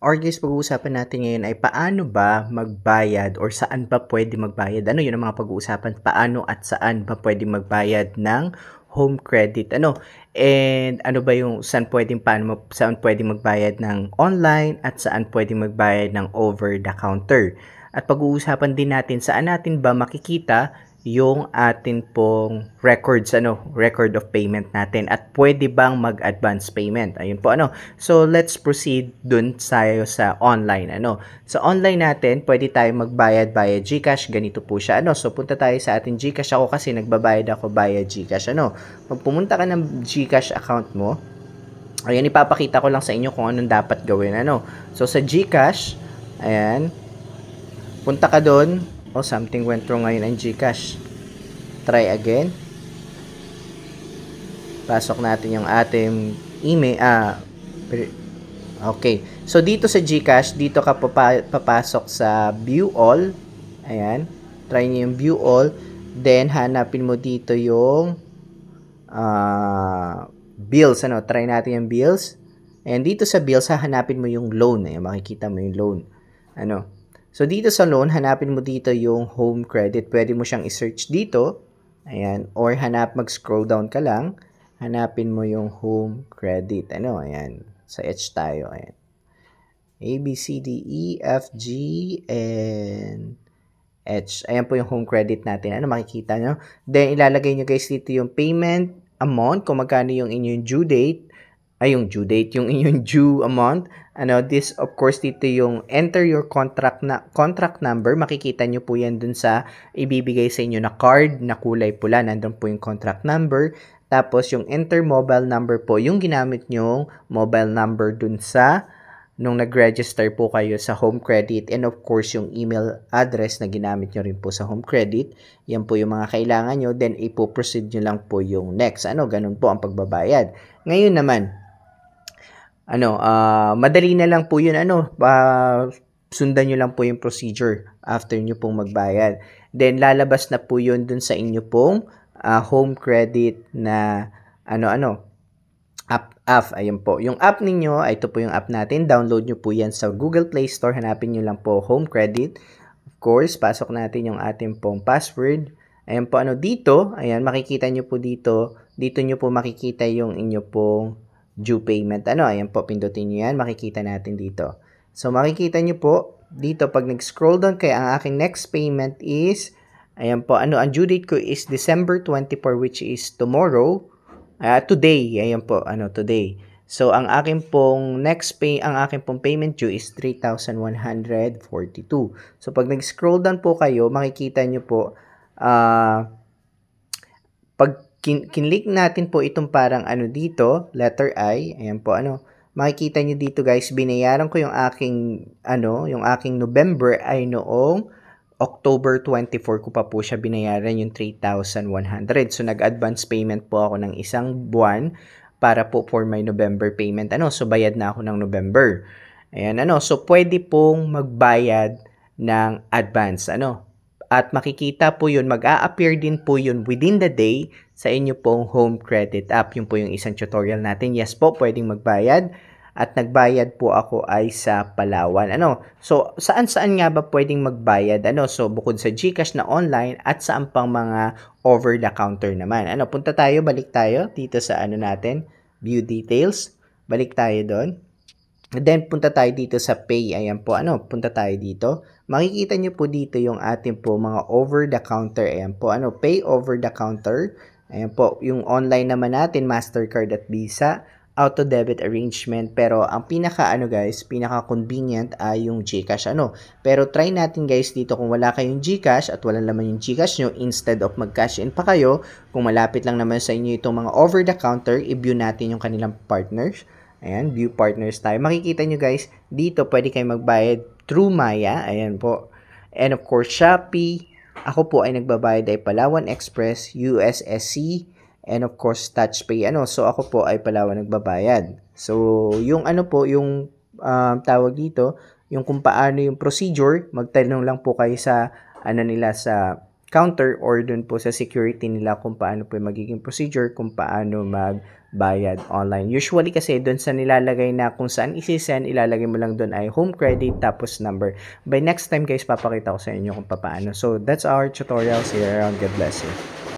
Or guys, pag-uusapan natin ngayon ay paano ba magbayad or saan ba pwede magbayad? Ano yun ang mga pag-uusapan? Paano at saan ba pwede magbayad ng home credit? Ano? And ano ba yung saan pwede, paano, saan pwede magbayad ng online at saan pwede magbayad ng over-the-counter? At pag-uusapan din natin saan natin ba makikita yung atin pong records ano record of payment natin at pwede bang mag-advance payment ayun po ano so let's proceed dun tayo sa online ano sa so, online natin pwede tayong magbayad via GCash ganito po siya ano so punta tayo sa ating GCash ako kasi nagbabayad ako via GCash ano pag pumunta ka ng GCash account mo ayan ipapakita ko lang sa inyo kung anong dapat gawin ano so sa GCash ayan punta ka doon oh something went wrong ngayon ang Gcash try again pasok natin yung ating email ah okay so dito sa Gcash dito ka papa papasok sa view all ayan try niyo yung view all then hanapin mo dito yung uh, bills ano try natin yung bills and dito sa bills hahanapin mo yung loan eh makikita mo yung loan ano So, dito sa loan, hanapin mo dito yung home credit. Pwede mo siyang isearch dito. Ayan. Or hanap, mag-scroll down ka lang. Hanapin mo yung home credit. Ano? Ayan. Sa H tayo. Ayan. A, B, C, D, E, F, G, and H. Ayan po yung home credit natin. Ano makikita nyo? Then, ilalagay nyo guys dito yung payment amount, kung magkano yung inyong due date, ay yung due date, yung inyong due amount, ano this of course dito yung enter your contract na contract number makikita nyo po yan dun sa ibibigay sa inyo na card na kulay pula nandun po yung contract number tapos yung enter mobile number po yung ginamit nyong mobile number dun sa nung nag-register po kayo sa home credit and of course yung email address na ginamit nyo rin po sa home credit yan po yung mga kailangan nyo then ipoproceed nyo lang po yung next ano ganun po ang pagbabayad ngayon naman ano, uh, madali na lang po yun, ano, uh, sundan nyo lang po yung procedure after nyo pong magbayad. Then, lalabas na po yun dun sa inyo pong uh, home credit na, ano-ano, app, app, ayun po. Yung app ninyo, ito po yung app natin, download nyo po yan sa Google Play Store, hanapin nyo lang po home credit. Of course, pasok natin yung ating pong password. Ayan po, ano, dito, ayan, makikita nyo po dito, dito nyo po makikita yung inyo pong due payment. Ano, ayan po, pindutin nyo yan. Makikita natin dito. So, makikita nyo po, dito, pag nag-scroll down kayo, ang aking next payment is, ayan po, ano, ang due date ko is December 24, which is tomorrow, uh, today, ayan po, ano, today. So, ang akin pong next pay, ang akin pong payment due is 3,142. So, pag nag-scroll down po kayo, makikita nyo po, uh, pag kin- kinlik natin po itong parang ano dito, letter I. Ayan po, ano. Makikita nyo dito guys, binayaran ko yung aking, ano, yung aking November ay noong October 24 ko pa po siya binayaran yung 3,100. So, nag-advance payment po ako ng isang buwan para po for my November payment. Ano, so bayad na ako ng November. Ayan, ano, so pwede pong magbayad ng advance, ano. At makikita po yun, mag a appear din po yun within the day sa inyo pong home credit app. Yung po yung isang tutorial natin. Yes po, pwedeng magbayad at nagbayad po ako ay sa Palawan. Ano? So, saan-saan nga ba pwedeng magbayad? Ano? So, bukod sa GCash na online at sa pang mga over-the-counter naman. Ano? Punta tayo, balik tayo dito sa ano natin, view details. Balik tayo doon. Then, punta tayo dito sa pay. Ayan po, ano, punta tayo dito. Makikita nyo po dito yung ating po mga over-the-counter. Ayan po, ano, pay over-the-counter. Ayan po, yung online naman natin, MasterCard at Visa, auto debit arrangement pero ang pinaka ano guys, pinaka convenient ay yung GCash ano. Pero try natin guys dito kung wala kayong GCash at wala naman yung GCash nyo instead of mag-cash in pa kayo, kung malapit lang naman sa inyo itong mga over the counter, i-view natin yung kanilang partners. Ayan, view partners tayo. Makikita nyo guys, dito pwede kayo magbayad through Maya. Ayan po. And of course, Shopee, ako po ay nagbabayad ay Palawan Express, USSC, and of course TouchPay. ano. So ako po ay Palawan nagbabayad. So yung ano po, yung um, tawag dito, yung kung paano yung procedure, magtanong lang po kayo sa ano nila sa counter or dun po sa security nila kung paano po magiging procedure, kung paano magbayad online. Usually kasi dun sa nilalagay na kung saan isi-send, ilalagay mo lang dun ay home credit tapos number. By next time guys, papakita ko sa inyo kung paano. So that's our tutorials here on God Bless You.